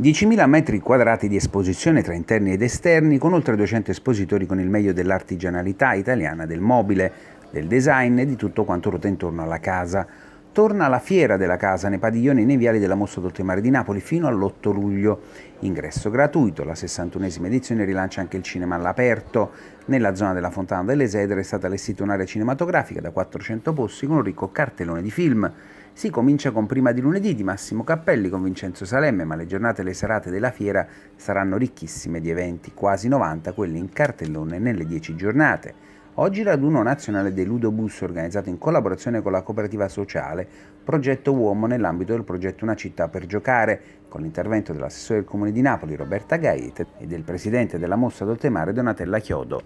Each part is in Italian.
10.000 metri quadrati di esposizione tra interni ed esterni, con oltre 200 espositori con il meglio dell'artigianalità italiana del mobile, del design e di tutto quanto ruota intorno alla casa torna alla fiera della casa nei padiglioni e nei viali della Mosso Mare di Napoli fino all'8 luglio. Ingresso gratuito, la 61esima edizione rilancia anche il cinema all'aperto. Nella zona della Fontana delle Sedre è stata allestita un'area cinematografica da 400 posti con un ricco cartellone di film. Si comincia con Prima di lunedì di Massimo Cappelli con Vincenzo Salemme, ma le giornate e le serate della fiera saranno ricchissime di eventi, quasi 90 quelli in cartellone nelle 10 giornate. Oggi il raduno nazionale dei Ludobus organizzato in collaborazione con la cooperativa sociale Progetto Uomo nell'ambito del progetto Una città per giocare, con l'intervento dell'assessore del Comune di Napoli Roberta Gaete e del presidente della Mossa d'Oltemare Donatella Chiodo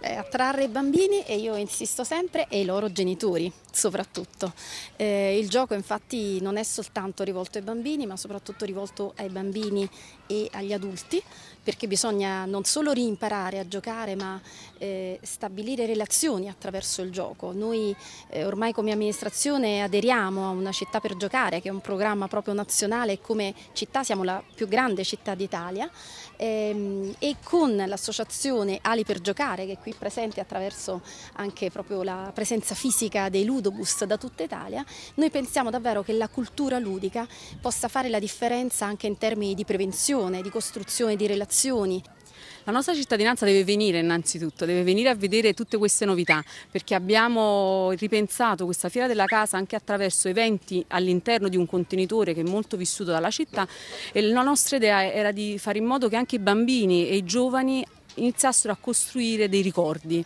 eh, attrarre i bambini e io insisto sempre e i loro genitori soprattutto. Eh, il gioco infatti non è soltanto rivolto ai bambini ma soprattutto rivolto ai bambini e agli adulti perché bisogna non solo rimparare a giocare ma eh, stabilire relazioni attraverso il gioco. Noi eh, ormai come amministrazione aderiamo a una città per giocare che è un programma proprio nazionale e come città siamo la più grande città d'Italia ehm, e con l'associazione Ali per giocare che qui presenti attraverso anche proprio la presenza fisica dei ludobus da tutta Italia, noi pensiamo davvero che la cultura ludica possa fare la differenza anche in termini di prevenzione, di costruzione di relazioni. La nostra cittadinanza deve venire innanzitutto, deve venire a vedere tutte queste novità perché abbiamo ripensato questa fiera della casa anche attraverso eventi all'interno di un contenitore che è molto vissuto dalla città e la nostra idea era di fare in modo che anche i bambini e i giovani iniziassero a costruire dei ricordi.